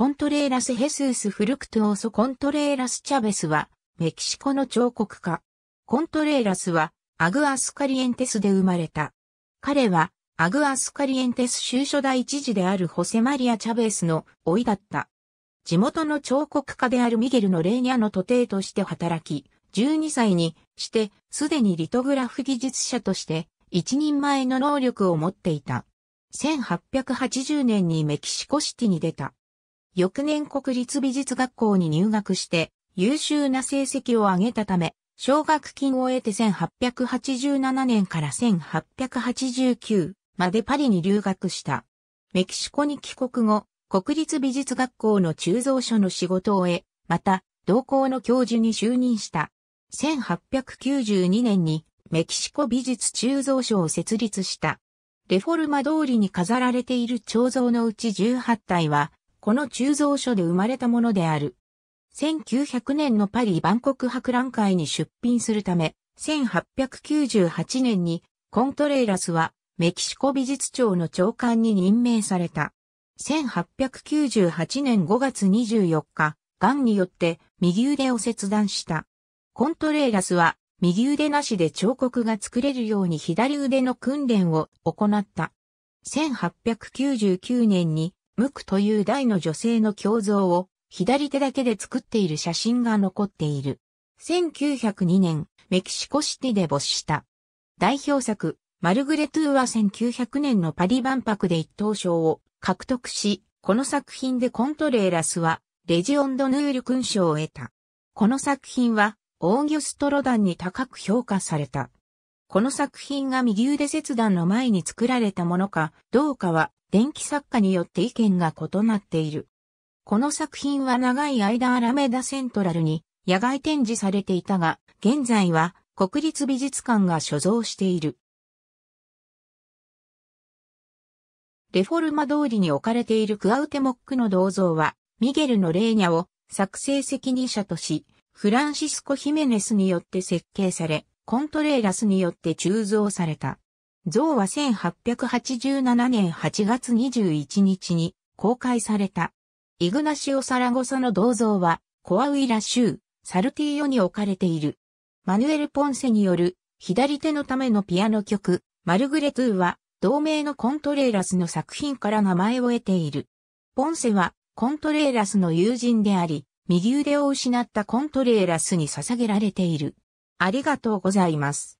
コントレーラス・ヘスース・フルクトオーソ・コントレーラス・チャベスは、メキシコの彫刻家。コントレーラスは、アグアスカリエンテスで生まれた。彼は、アグアスカリエンテス州初代知事であるホセマリア・チャベスの甥だった。地元の彫刻家であるミゲルのレーニャの徒弟として働き、12歳にして、すでにリトグラフ技術者として、一人前の能力を持っていた。1880年にメキシコシティに出た。翌年国立美術学校に入学して優秀な成績を上げたため、奨学金を得て1887年から1889までパリに留学した。メキシコに帰国後、国立美術学校の鋳造所の仕事を得、また、同校の教授に就任した。1892年にメキシコ美術鋳造所を設立した。レフォルマ通りに飾られている彫像のうち18体はこの鋳造所で生まれたものである。1900年のパリ万国博覧会に出品するため、1898年にコントレイラスはメキシコ美術庁の長官に任命された。1898年5月24日、癌によって右腕を切断した。コントレイラスは右腕なしで彫刻が作れるように左腕の訓練を行った。1899年に無クという大の女性の胸像を左手だけで作っている写真が残っている。1902年、メキシコシティで没した。代表作、マルグレトゥーは1900年のパリ万博で一等賞を獲得し、この作品でコントレーラスは、レジオンドヌール勲章を得た。この作品は、オーギュストロダンに高く評価された。この作品が右腕切断の前に作られたものかどうかは電気作家によって意見が異なっている。この作品は長い間アラメダセントラルに野外展示されていたが、現在は国立美術館が所蔵している。レフォルマ通りに置かれているクアウテモックの銅像は、ミゲルのレーニャを作成責任者とし、フランシスコ・ヒメネスによって設計され、コントレーラスによって鋳造された。像は1887年8月21日に公開された。イグナシオ・サラゴサの銅像はコアウイラ州サルティーヨに置かれている。マヌエル・ポンセによる左手のためのピアノ曲マルグレトゥーは同名のコントレーラスの作品から名前を得ている。ポンセはコントレーラスの友人であり、右腕を失ったコントレーラスに捧げられている。ありがとうございます。